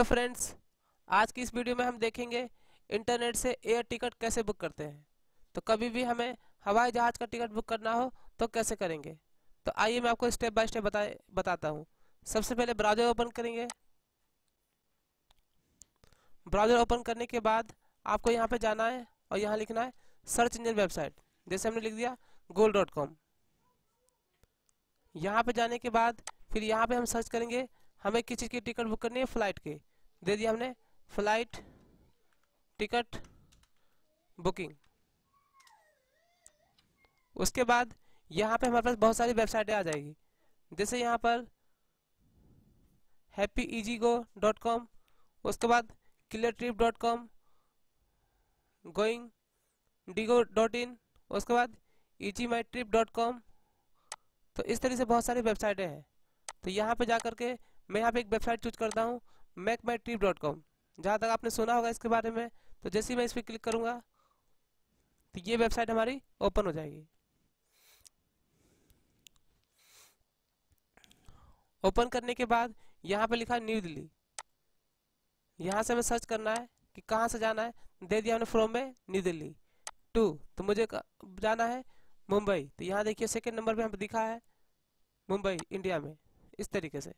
तो फ्रेंड्स आज की इस वीडियो में हम देखेंगे इंटरनेट से एयर टिकट कैसे बुक करते हैं तो कभी भी हमें हवाई जहाज़ का टिकट बुक करना हो तो कैसे करेंगे तो आइए मैं आपको स्टेप बाय स्टेप बताए बताता हूँ सबसे पहले ब्राउजर ओपन करेंगे ब्राउजर ओपन करने के बाद आपको यहाँ पे जाना है और यहाँ लिखना है सर्च इंजन वेबसाइट जैसे हमने लिख दिया गोल डॉट कॉम यहाँ पर जाने के बाद फिर यहाँ पे हम सर्च करेंगे हमें किस चीज़ की टिकट बुक करनी है फ्लाइट की दे दिया हमने फ्लाइट टिकट बुकिंग उसके बाद यहाँ पे हमारे पास बहुत सारी वेबसाइटें आ जाएगी जैसे यहाँ पर Happy Easy Go dot com उसके बाद Clear Trip dot com GoIndigo dot in उसके बाद Easy My Trip dot com तो इस तरह से बहुत सारी वेबसाइटें हैं तो यहाँ पे जा करके मैं यहाँ पे एक वेबसाइट चूज करता हूँ Make My Trip dot com जहाँ तक आपने सुना होगा इसके बारे में तो जैसे ही मैं इस पर क्लिक करूँगा तो ये वेबसाइट हमारी ओपन हो जाएगी ओपन करने के बाद यहाँ पे लिखा न्यू दिल्ली यहाँ से हमें सर्च करना है कि कहाँ से जाना है दे दिया हमने फ्रॉम में न्यू दिल्ली टू तो मुझे जाना है मुंबई तो यहाँ देखिए सेकेंड नंबर पे हम दिखा है मुंबई इंडिया में इस तरीके से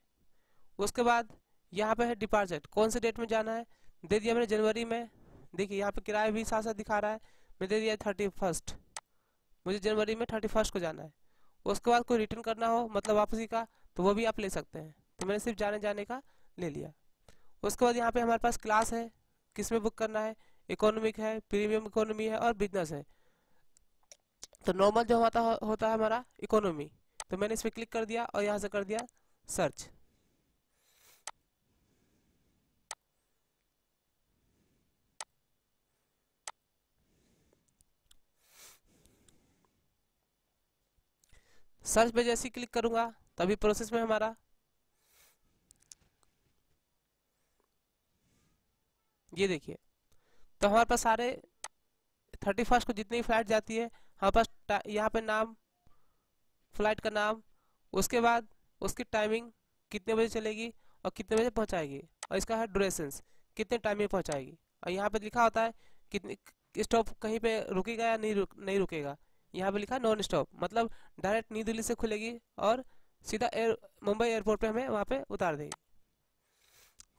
उसके बाद यहाँ पे है डिपार्चर कौन से डेट में जाना है दे दिया मैंने जनवरी में देखिए यहाँ पे किराया भी साथ साथ दिखा रहा है मैं दे दिया थर्टी फर्स्ट मुझे जनवरी में थर्टी फर्स्ट को जाना है उसके बाद कोई रिटर्न करना हो मतलब वापसी का तो वो भी आप ले सकते हैं तो मैंने सिर्फ जाने जाने का ले लिया उसके बाद यहाँ पे हमारे पास क्लास है किस में बुक करना है इकोनॉमिक है प्रीमियम इकोनॉमी है और बिजनेस है तो नॉर्मल जो होता होता है हमारा इकोनॉमी तो मैंने इस पर क्लिक कर दिया और यहाँ से कर दिया सर्च सर्च पे जैसे क्लिक करूंगा तभी प्रोसेस में हमारा ये देखिए तो हमारे पास सारे थर्टी फर्स्ट को जितनी फ्लाइट जाती है हमारे पास यहाँ पे नाम फ्लाइट का नाम उसके बाद उसकी टाइमिंग कितने बजे चलेगी और कितने बजे पहुँचाएगी और इसका है ड्यूरेशंस कितने टाइम में पहुँचाएगी और यहाँ पे लिखा होता है कितनी स्टॉप कहीं पे रुकेगा या नहीं रुक नहीं रुकेगा यहाँ पे लिखा नॉन स्टॉप मतलब डायरेक्ट न्यू दिल्ली से खुलेगी और सीधा एयर मुंबई एयरपोर्ट पे हमें वहाँ पे उतार देगी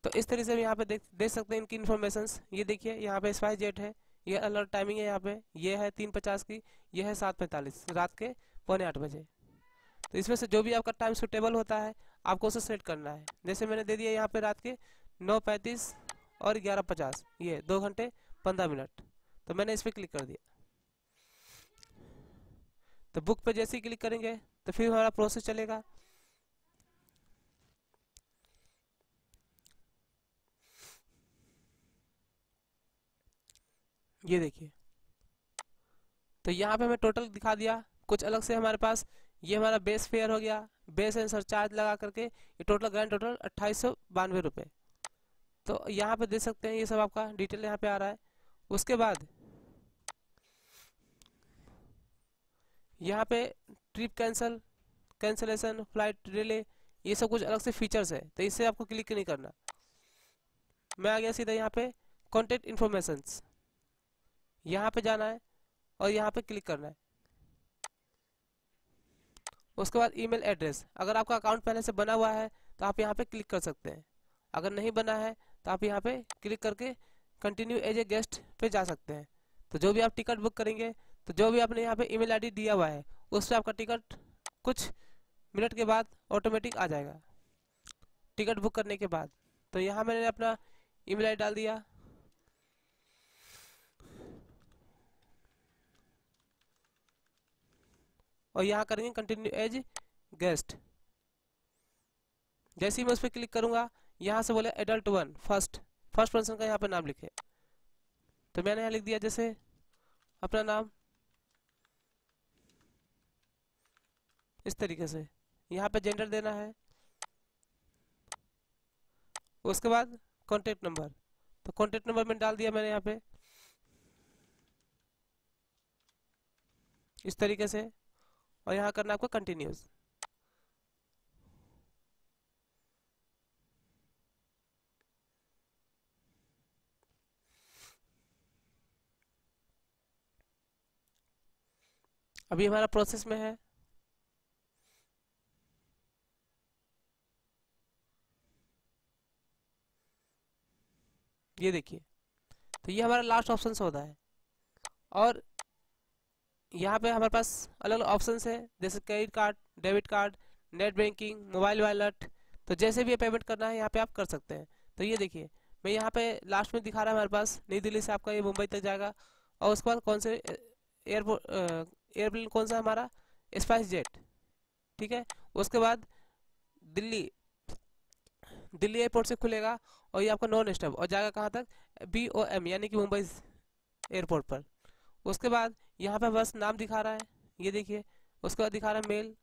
तो इस तरीके से यहाँ पे देख देख सकते हैं इनकी इन्फॉर्मेशन ये देखिए यहाँ पे स्पाइस जेट है ये अलर्ट टाइमिंग है यहाँ पे ये है तीन पचास की ये है सात पैंतालीस रात के पौने आठ बजे तो इसमें से जो भी आपका टाइम सुटेबल होता है आपको उसे सेट करना है जैसे मैंने दे दिया यहाँ पे रात के नौ पैंतीस और ग्यारह पचास ये दो घंटे पंद्रह मिनट तो मैंने इस पर क्लिक कर दिया तो बुक पर जैसे ही क्लिक करेंगे तो फिर हमारा प्रोसेस चलेगा ये देखिए तो यहाँ पे हमें टोटल दिखा दिया कुछ अलग से हमारे पास ये हमारा बेस फेयर हो गया बेस एंड सरचार्ज लगा करके ये टोटल ग्रैंड टोटल अट्ठाईस सौ बानवे रुपये तो यहाँ पे देख सकते हैं ये सब आपका डिटेल यहाँ पे आ रहा है उसके बाद यहाँ पे trip cancel cancellation flight delay ये सब कुछ अलग से फीचर्स है तो इससे आपको क्लिक नहीं करना मैं आ गया सीधा यहाँ पे कॉन्टेक्ट इन्फॉर्मेशंस यहाँ पे जाना है और यहाँ पे क्लिक करना है उसके बाद ईमेल एड्रेस अगर आपका अकाउंट पहले से बना हुआ है तो आप यहाँ पे क्लिक कर सकते हैं अगर नहीं बना है तो आप यहाँ पे क्लिक करके कंटिन्यू एज ए गेस्ट पे जा सकते हैं तो जो भी आप टिकट बुक करेंगे तो जो भी आपने यहाँ पे ईमेल आईडी दिया हुआ है उस पर आपका टिकट कुछ मिनट के बाद ऑटोमेटिक आ जाएगा टिकट बुक करने के बाद तो यहाँ मैंने अपना ईमेल आईडी डाल दिया और यहाँ करेंगे कंटिन्यू एज गेस्ट जैसे ही मैं उस पर क्लिक करूंगा यहाँ से बोले adult one first first person का यहाँ पे नाम लिखे तो मैंने यहाँ लिख दिया जैसे अपना नाम इस तरीके से यहाँ पे जेंडर देना है उसके बाद कॉन्टेक्ट नंबर तो कॉन्टेक्ट नंबर में डाल दिया मैंने यहाँ पे इस तरीके से और यहाँ करना आपको कंटिन्यूस अभी हमारा प्रोसेस में है ये देखिए तो ये हमारा लास्ट ऑप्शन होता है और यहाँ पे हमारे पास अलग अलग ऑप्शन है जैसे credit card debit card net banking mobile wallet तो जैसे भी पेमेंट करना है यहाँ पे आप कर सकते हैं तो ये देखिए मैं यहाँ पे लास्ट में दिखा रहा है हमारे पास नई दिल्ली से आपका ये मुंबई तक जाएगा और उसके बाद कौन से एयरपोर्ट एयरप्लेन कौन सा हमारा स्पाइस जेट ठीक है उसके बाद दिल्ली दिल्ली एयरपोर्ट से खुलेगा और ये आपका नॉन स्टॉप और जाएगा कहाँ तक बी ओ एम यानी कि मुंबई एयरपोर्ट पर उसके बाद यहाँ पर बस नाम दिखा रहा है ये देखिए उसके बाद दिखा रहा है मेल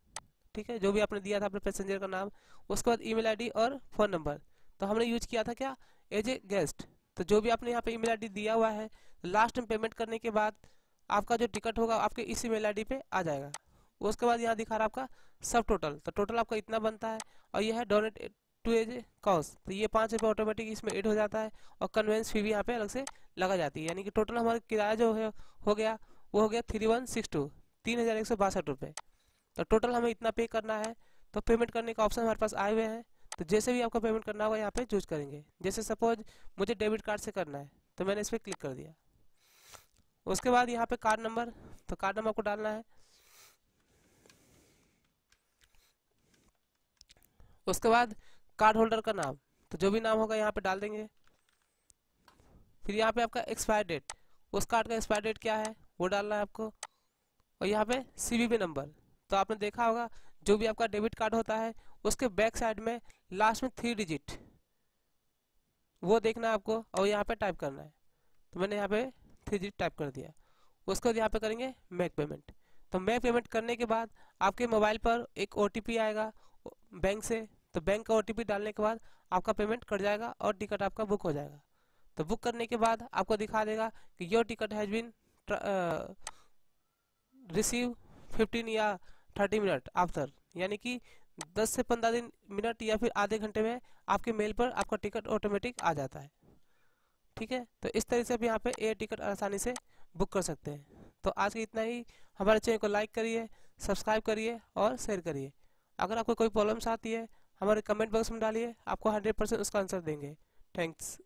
ठीक है जो भी आपने दिया था अपने पैसेंजर का नाम उसके बाद ईमेल आईडी और फ़ोन नंबर तो हमने यूज किया था क्या एज ए गेस्ट तो जो भी आपने यहाँ पे ईमेल आईडी दिया हुआ है लास्ट टाइम पेमेंट करने के बाद आपका जो टिकट होगा आपके इस ईमेल आईडी पे आ जाएगा उसके बाद यहाँ दिखा रहा है आपका सब टोटल तो टोटल आपका इतना बनता है और यह है डोनेट टू एज कॉस तो ये पाँच रुपये ऑटोमेटिक इसमें एड हो जाता है और कन्वेंस फी भी यहाँ पे अलग से लगा जाती है यानी कि टोटल हमारा किराया जो है हो गया वो हो गया थ्री वन सिक्स टू तीन हज़ार एक सौ बासठ रुपये तो टोटल हमें इतना पे करना है तो पेमेंट करने का ऑप्शन हमारे पास आए हुए हैं तो जैसे भी आपको पेमेंट करना होगा यहाँ पे चूज करेंगे जैसे सपोज मुझे डेबिट कार्ड से करना है तो मैंने इस पर क्लिक कर दिया उसके बाद यहाँ पे कार्ड नंबर तो कार्ड नंबर आपको डालना है उसके बाद कार्ड होल्डर का नाम तो जो भी नाम होगा यहाँ पे डाल देंगे फिर यहाँ पे आपका एक्सपायर डेट उस कार्ड का एक्सपायर डेट क्या है वो डालना है आपको और यहाँ पे सीवीपी नंबर तो आपने देखा होगा जो भी आपका डेबिट कार्ड होता है उसके बैक साइड में लास्ट में थ्री डिजिट वो देखना है आपको और यहाँ पे टाइप करना है तो मैंने यहाँ पे थ्री डिजिट टाइप कर दिया उसके बाद यहाँ पे करेंगे मैक पेमेंट तो मैक पेमेंट करने के बाद आपके मोबाइल पर एक ओ आएगा बैंक से तो बैंक का ओ डालने के बाद आपका पेमेंट कट जाएगा और टिकट आपका बुक हो जाएगा तो बुक करने के बाद आपको दिखा देगा कि your ticket has been receive fifteen या थर्टी मिनट आफ्टर यानी कि दस से पंद्रह दिन मिनट या फिर आधे घंटे में आपके मेल पर आपका टिकट ऑटोमेटिक आ जाता है ठीक है तो इस तरह से आप यहाँ पे एयर टिकट आसानी से बुक कर सकते हैं तो आज के इतना ही हमारे चैनल को लाइक करिए सब्सक्राइब करिए और शेयर करिए अगर आपको कोई प्रॉब्लम्स आती है हमारे कमेंट बॉक्स में डालिए आपको हंड्रेड परसेंट उसका आंसर देंगे थैंक्स